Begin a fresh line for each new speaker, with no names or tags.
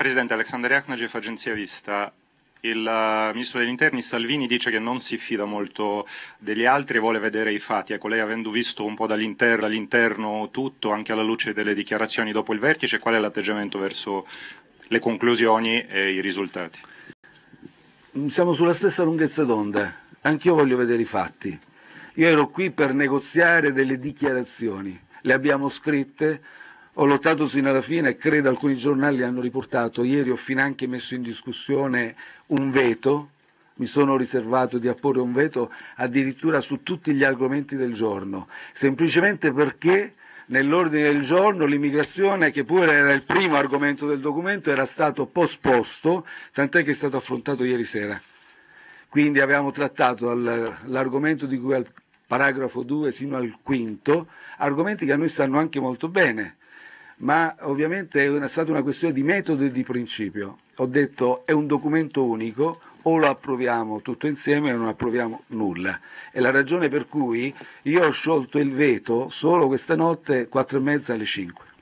Presidente, Alexander Akhnajev, Agenzia Vista. Il eh, ministro degli interni Salvini dice che non si fida molto degli altri e vuole vedere i fatti. Ecco, lei avendo visto un po' dall'interno, tutto, anche alla luce delle dichiarazioni dopo il vertice, qual è l'atteggiamento verso le conclusioni e i risultati?
Siamo sulla stessa lunghezza d'onda. Anch'io voglio vedere i fatti. Io ero qui per negoziare delle dichiarazioni. Le abbiamo scritte, ho lottato fino alla fine, credo alcuni giornali hanno riportato, ieri ho finanche messo in discussione un veto, mi sono riservato di apporre un veto addirittura su tutti gli argomenti del giorno, semplicemente perché nell'ordine del giorno l'immigrazione, che pure era il primo argomento del documento, era stato posposto, tant'è che è stato affrontato ieri sera. Quindi abbiamo trattato l'argomento di cui al paragrafo 2 sino al quinto, argomenti che a noi stanno anche molto bene, ma ovviamente è, stata una questione di metodo e di principio. Ho detto è un documento unico, o lo approviamo tutto insieme o non approviamo nulla. È la ragione per cui io ho sciolto il veto solo questa notte, 4 e mezza alle 5.